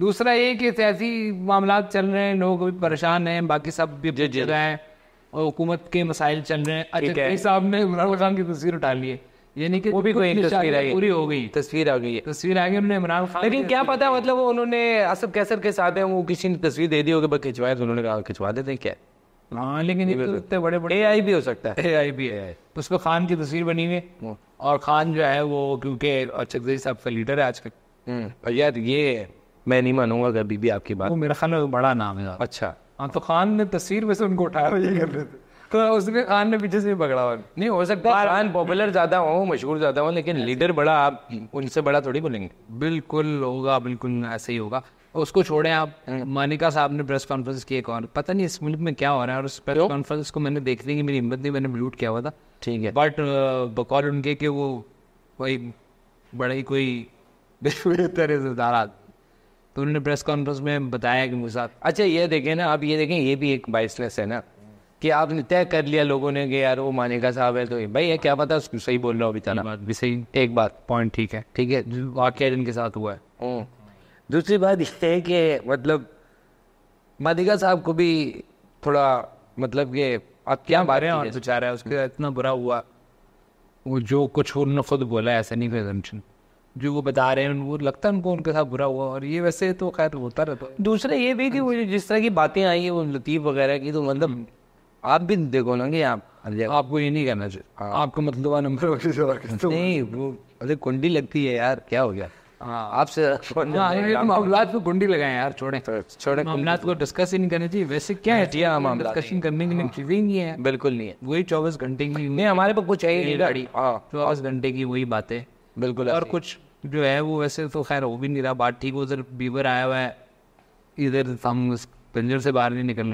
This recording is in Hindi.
दूसरा ये कि सियासी मामला चल रहे हैं लोग भी परेशान हैं बाकी सब भी जज रहे हैं और हुकूमत के मसाइल चल रहे हैं अच्छा साहब ने इमरान खान की तस्वीर उठा ली है यानी कि वो भी कोई तस्वीर आई पूरी हो गई तस्वीर आ गई है तस्वीर आ गई उन्होंने इमरान खान लेकिन क्या पता मतलब वो उन्होंने आसफ कैसर के साथ है वो किसी ने तस्वीर दे दी होगी बस खिंचवाए तो उन्होंने कहा खिंचवा देते हैं क्या हाँ लेकिन तो इतने बड़े बड़े ए आई भी हो सकता है ए आई भी है तो उस पर खान की तस्वीर बनी हुई और खान जो है वो क्योंकि अच्छा साहब का लीडर है आजकल भैया हम्म, ये है मैं नहीं मानूंगा कभी भी आपकी बात वो मेरा खान बड़ा नाम है अच्छा हाँ तो खान ने तस्वीर में से उनको उठाया ये कर रहे थे तो उसने खान ने पीछे से पकड़ा हुआ नहीं हो सकता खान पॉपुलर ज्यादा हो मशहूर ज्यादा हो लेकिन लीडर बड़ा आप उनसे बड़ा थोड़ी बोलेंगे बिल्कुल होगा बिल्कुल ऐसे ही होगा उसको छोड़ें आप हम्म। मानिका साहब ने प्रेस कॉन्फ्रेंस की एक और पता नहीं इस मुल्क में क्या हो रहा है और उस प्रेस कॉन्फ्रेंस को मैंने देखने की मेरी हिम्मत नहीं मैंने म्यूट किया हुआ था ठीक है बट बकौल उनके कि वो कोई बड़ा ही कोई बेहतर रिश्तेदार तो उन्होंने प्रेस कॉन्फ्रेंस में बताया कि मुझे साथ अच्छा ये देखें ना आप ये देखें ये भी एक बाइसलेस है ना कि आपने तय कर लिया लोगों ने कि यार वो मानेगा साहब है तो भाई ये क्या पता उसको सही बोल रहा हो बेचारा बात भी सही एक बात पॉइंट ठीक है ठीक है वाक्य जिनके साथ हुआ है हम्म। दूसरी बात ये है कि मतलब मानिका साहब को भी थोड़ा मतलब कि आप क्या बारे हैं बेचारा है उसके इतना बुरा हुआ वो जो कुछ उन्होंने खुद बोला ऐसा नहीं कोई जो वो बता रहे हैं वो लगता है उनको उनके साथ बुरा हुआ और ये वैसे तो खैर होता रहता है दूसरा ये भी कि वो जिस तरह की बातें आई है वो लतीफ़ वगैरह की तो मतलब हम्म। आप भी देखो ना कि आप हाँ आपको ये नहीं कहना चाहिए हाँ। आपको मतलब नंबर तो नहीं वो अरे कुंडी लगती है यार क्या हो गया हाँ। आपसे हाँ, मामलात तो गुंडी लगाए यार छोड़े तो छोड़े मामलात को डिस्कस ही नहीं करने चाहिए वैसे क्या है जी हम डिस्कशन करने के लिए नहीं है बिल्कुल नहीं है वही चौबीस घंटे की नहीं हमारे पास कुछ है गाड़ी चौबीस घंटे की वही बातें बिल्कुल और कुछ जो है वो वैसे तो खैर हो भी नहीं रहा बात ठीक हो उधर बीवर आया हुआ है इधर हम पिंजर से बाहर नहीं निकलने